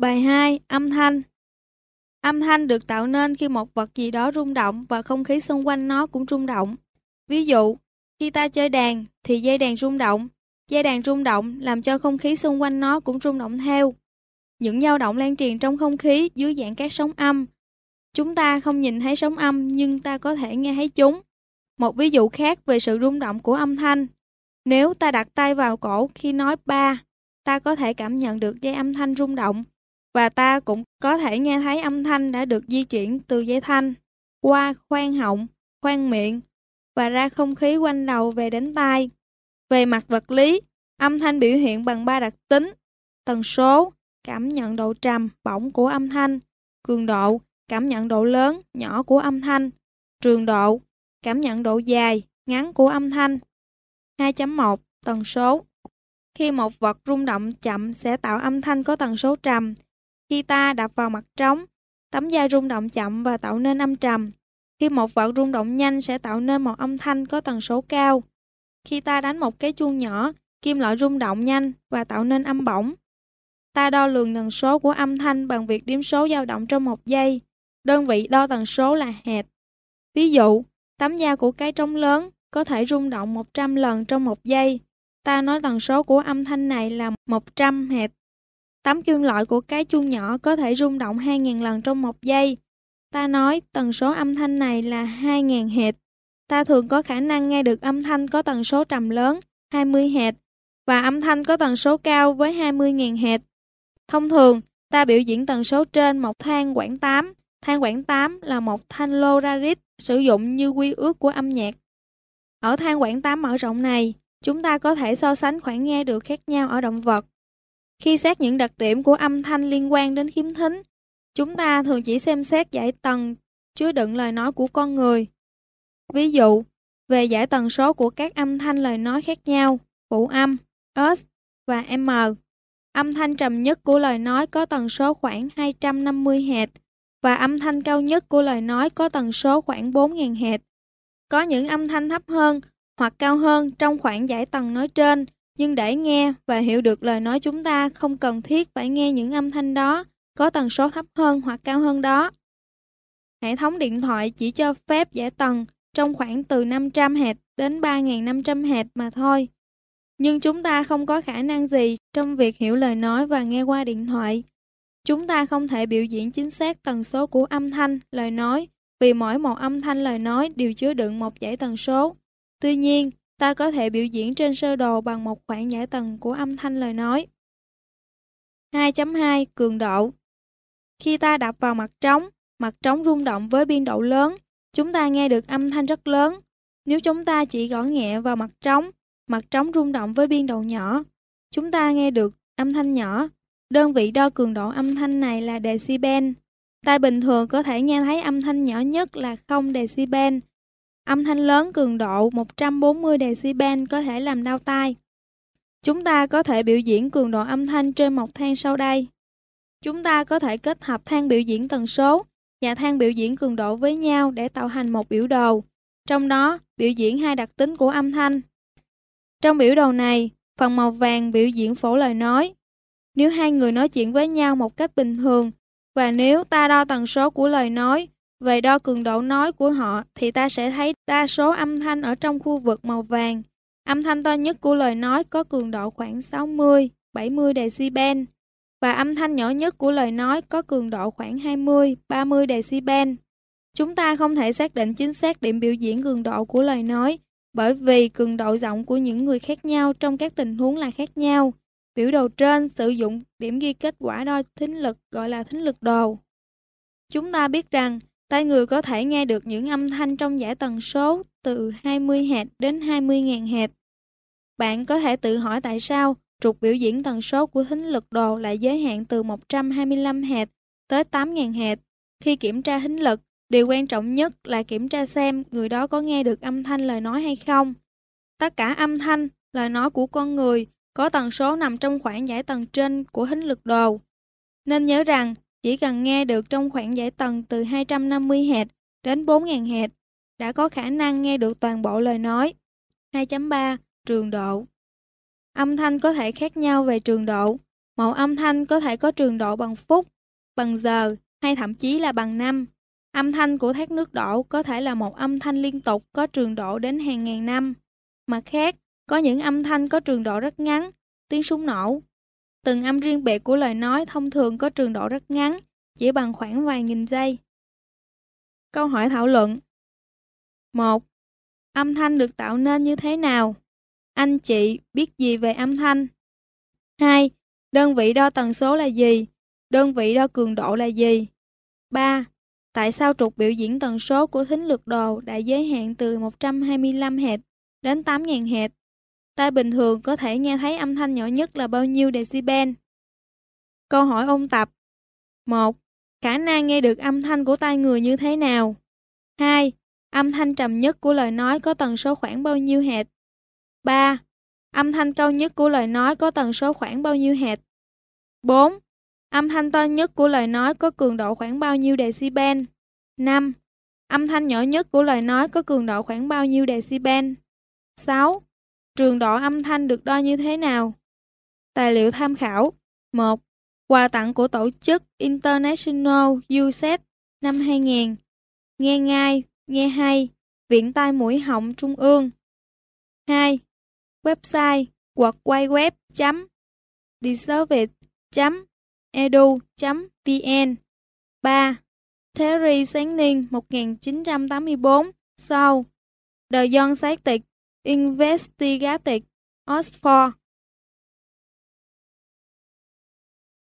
Bài 2. Âm thanh Âm thanh được tạo nên khi một vật gì đó rung động và không khí xung quanh nó cũng rung động. Ví dụ, khi ta chơi đàn thì dây đàn rung động, dây đàn rung động làm cho không khí xung quanh nó cũng rung động theo. Những dao động lan truyền trong không khí dưới dạng các sóng âm. Chúng ta không nhìn thấy sóng âm nhưng ta có thể nghe thấy chúng. Một ví dụ khác về sự rung động của âm thanh. Nếu ta đặt tay vào cổ khi nói ba, ta có thể cảm nhận được dây âm thanh rung động và ta cũng có thể nghe thấy âm thanh đã được di chuyển từ dây thanh qua khoang họng, khoang miệng và ra không khí quanh đầu về đến tai. Về mặt vật lý, âm thanh biểu hiện bằng ba đặc tính: tần số, cảm nhận độ trầm, bổng của âm thanh, cường độ, cảm nhận độ lớn, nhỏ của âm thanh, trường độ, cảm nhận độ dài, ngắn của âm thanh. 2.1 Tần số Khi một vật rung động chậm sẽ tạo âm thanh có tần số trầm, khi ta đập vào mặt trống, tấm da rung động chậm và tạo nên âm trầm. Khi một vật rung động nhanh sẽ tạo nên một âm thanh có tần số cao. Khi ta đánh một cái chuông nhỏ, kim loại rung động nhanh và tạo nên âm bổng. Ta đo lường tần số của âm thanh bằng việc điểm số dao động trong một giây. Đơn vị đo tần số là hạt. Ví dụ, tấm da của cái trống lớn có thể rung động 100 lần trong một giây. Ta nói tần số của âm thanh này là 100 hạt. Tấm kim loại của cái chuông nhỏ có thể rung động 2.000 lần trong một giây. Ta nói tần số âm thanh này là 2.000 hệt. Ta thường có khả năng nghe được âm thanh có tần số trầm lớn 20 hệt và âm thanh có tần số cao với 20.000 hệt. Thông thường, ta biểu diễn tần số trên một thang quản 8. Thang quản 8 là một thanh lorarit sử dụng như quy ước của âm nhạc. Ở thang quản 8 mở rộng này, chúng ta có thể so sánh khoảng nghe được khác nhau ở động vật khi xét những đặc điểm của âm thanh liên quan đến khiếm thính, chúng ta thường chỉ xem xét giải tầng chứa đựng lời nói của con người. Ví dụ, về giải tần số của các âm thanh lời nói khác nhau, phụ âm, S và M. Âm thanh trầm nhất của lời nói có tần số khoảng 250 Hz và âm thanh cao nhất của lời nói có tần số khoảng 4.000 Hz. Có những âm thanh thấp hơn hoặc cao hơn trong khoảng giải tầng nói trên nhưng để nghe và hiểu được lời nói chúng ta không cần thiết phải nghe những âm thanh đó có tần số thấp hơn hoặc cao hơn đó. Hệ thống điện thoại chỉ cho phép giải tần trong khoảng từ 500 hạt đến 3.500 hạt mà thôi. Nhưng chúng ta không có khả năng gì trong việc hiểu lời nói và nghe qua điện thoại. Chúng ta không thể biểu diễn chính xác tần số của âm thanh, lời nói vì mỗi một âm thanh lời nói đều chứa đựng một dãy tần số. Tuy nhiên, ta có thể biểu diễn trên sơ đồ bằng một khoảng giải tầng của âm thanh lời nói. 2.2 Cường độ Khi ta đập vào mặt trống, mặt trống rung động với biên độ lớn, chúng ta nghe được âm thanh rất lớn. Nếu chúng ta chỉ gõ nhẹ vào mặt trống, mặt trống rung động với biên độ nhỏ, chúng ta nghe được âm thanh nhỏ. Đơn vị đo cường độ âm thanh này là decibel. Tai bình thường có thể nghe thấy âm thanh nhỏ nhất là 0 decibel Âm thanh lớn cường độ 140 decibel có thể làm đau tai. Chúng ta có thể biểu diễn cường độ âm thanh trên một thang sau đây. Chúng ta có thể kết hợp thang biểu diễn tần số và thang biểu diễn cường độ với nhau để tạo thành một biểu đồ. Trong đó, biểu diễn hai đặc tính của âm thanh. Trong biểu đồ này, phần màu vàng biểu diễn phổ lời nói. Nếu hai người nói chuyện với nhau một cách bình thường và nếu ta đo tần số của lời nói về đo cường độ nói của họ thì ta sẽ thấy đa số âm thanh ở trong khu vực màu vàng. Âm thanh to nhất của lời nói có cường độ khoảng 60, 70 decibel và âm thanh nhỏ nhất của lời nói có cường độ khoảng 20, 30 decibel. Chúng ta không thể xác định chính xác điểm biểu diễn cường độ của lời nói bởi vì cường độ giọng của những người khác nhau trong các tình huống là khác nhau. Biểu đồ trên sử dụng điểm ghi kết quả đo thính lực gọi là thính lực đồ. Chúng ta biết rằng Tai người có thể nghe được những âm thanh trong giải tần số từ 20 hạt đến 20.000 hạt. Bạn có thể tự hỏi tại sao trục biểu diễn tần số của thính lực đồ lại giới hạn từ 125 hạt tới 8.000 hạt. Khi kiểm tra thính lực, điều quan trọng nhất là kiểm tra xem người đó có nghe được âm thanh lời nói hay không. Tất cả âm thanh, lời nói của con người có tần số nằm trong khoảng giải tần trên của thính lực đồ. Nên nhớ rằng, chỉ cần nghe được trong khoảng giải tần từ 250 Hz đến 4.000 Hz, đã có khả năng nghe được toàn bộ lời nói. 2.3. Trường độ Âm thanh có thể khác nhau về trường độ. Mẫu âm thanh có thể có trường độ bằng phút, bằng giờ hay thậm chí là bằng năm. Âm thanh của thác nước đổ có thể là một âm thanh liên tục có trường độ đến hàng ngàn năm. Mặt khác, có những âm thanh có trường độ rất ngắn, tiếng súng nổ, Từng âm riêng biệt của lời nói thông thường có trường độ rất ngắn, chỉ bằng khoảng vài nghìn giây. Câu hỏi thảo luận 1. Âm thanh được tạo nên như thế nào? Anh chị biết gì về âm thanh? 2. Đơn vị đo tần số là gì? Đơn vị đo cường độ là gì? 3. Tại sao trục biểu diễn tần số của thính lược đồ đã giới hạn từ 125 Hz đến 8.000 Hz? Tai bình thường có thể nghe thấy âm thanh nhỏ nhất là bao nhiêu decibel? Câu hỏi ôn tập 1. Khả năng nghe được âm thanh của tai người như thế nào? 2. Âm thanh trầm nhất của lời nói có tần số khoảng bao nhiêu hệt? 3. Âm thanh cao nhất của lời nói có tần số khoảng bao nhiêu hệt? 4. Âm thanh to nhất của lời nói có cường độ khoảng bao nhiêu decibel? 5. Âm thanh nhỏ nhất của lời nói có cường độ khoảng bao nhiêu decibel? 6. Trường đoạn âm thanh được đo như thế nào? Tài liệu tham khảo 1. Quà tặng của tổ chức International USET năm 2000 Nghe ngay, nghe hay Viện tai mũi họng trung ương 2. Website hoặc quay web chấm edu.vn 3. Terry Sáng Niên 1984 sau The John Sartic Investigative Oxford